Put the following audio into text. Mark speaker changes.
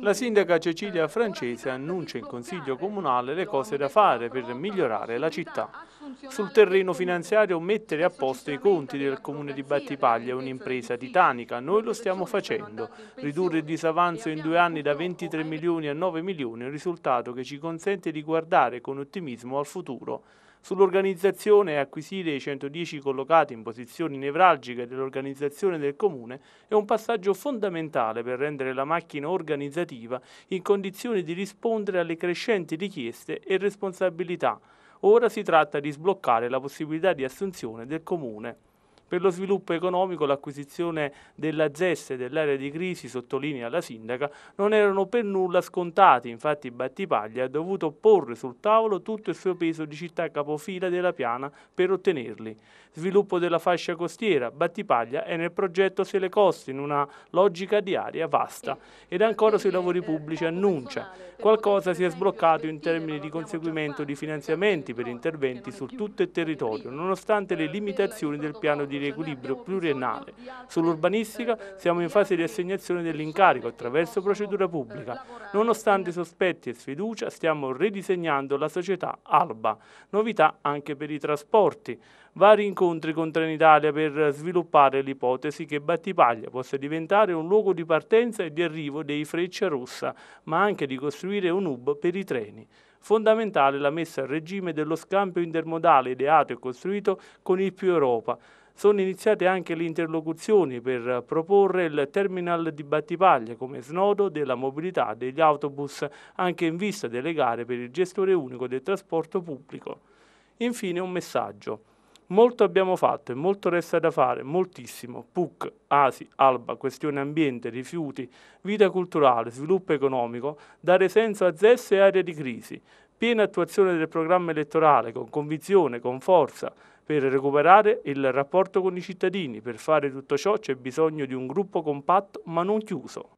Speaker 1: La sindaca Cecilia Francese annuncia in Consiglio Comunale le cose da fare per migliorare la città. Sul terreno finanziario mettere a posto i conti del comune di Battipaglia è un'impresa titanica, noi lo stiamo facendo. Ridurre il disavanzo in due anni da 23 milioni a 9 milioni è un risultato che ci consente di guardare con ottimismo al futuro sull'organizzazione e acquisire i 110 collocati in posizioni nevralgiche dell'organizzazione del Comune è un passaggio fondamentale per rendere la macchina organizzativa in condizione di rispondere alle crescenti richieste e responsabilità. Ora si tratta di sbloccare la possibilità di assunzione del Comune per lo sviluppo economico l'acquisizione della ZES e dell'area di crisi, sottolinea la sindaca, non erano per nulla scontati, infatti Battipaglia ha dovuto porre sul tavolo tutto il suo peso di città capofila della piana per ottenerli. Sviluppo della fascia costiera, Battipaglia è nel progetto Se le coste in una logica di area vasta ed ancora sui lavori pubblici annuncia. Qualcosa si è sbloccato in termini di conseguimento di finanziamenti per interventi su tutto il territorio, nonostante le limitazioni del piano di di riequilibrio pluriennale. Sull'urbanistica siamo in fase di assegnazione dell'incarico attraverso procedura pubblica. Nonostante sospetti e sfiducia stiamo ridisegnando la società Alba. Novità anche per i trasporti. Vari incontri con Trenitalia per sviluppare l'ipotesi che Battipaglia possa diventare un luogo di partenza e di arrivo dei Freccia Rossa, ma anche di costruire un hub per i treni fondamentale la messa a regime dello scambio intermodale ideato e costruito con il più Europa, sono iniziate anche le interlocuzioni per proporre il terminal di Battipaglia come snodo della mobilità degli autobus anche in vista delle gare per il gestore unico del trasporto pubblico. Infine un messaggio. Molto abbiamo fatto e molto resta da fare, moltissimo. PUC, ASI, ALBA, questione ambiente, rifiuti, vita culturale, sviluppo economico, dare senso a ZES e aree di crisi piena attuazione del programma elettorale con convinzione, con forza, per recuperare il rapporto con i cittadini. Per fare tutto ciò c'è bisogno di un gruppo compatto ma non chiuso.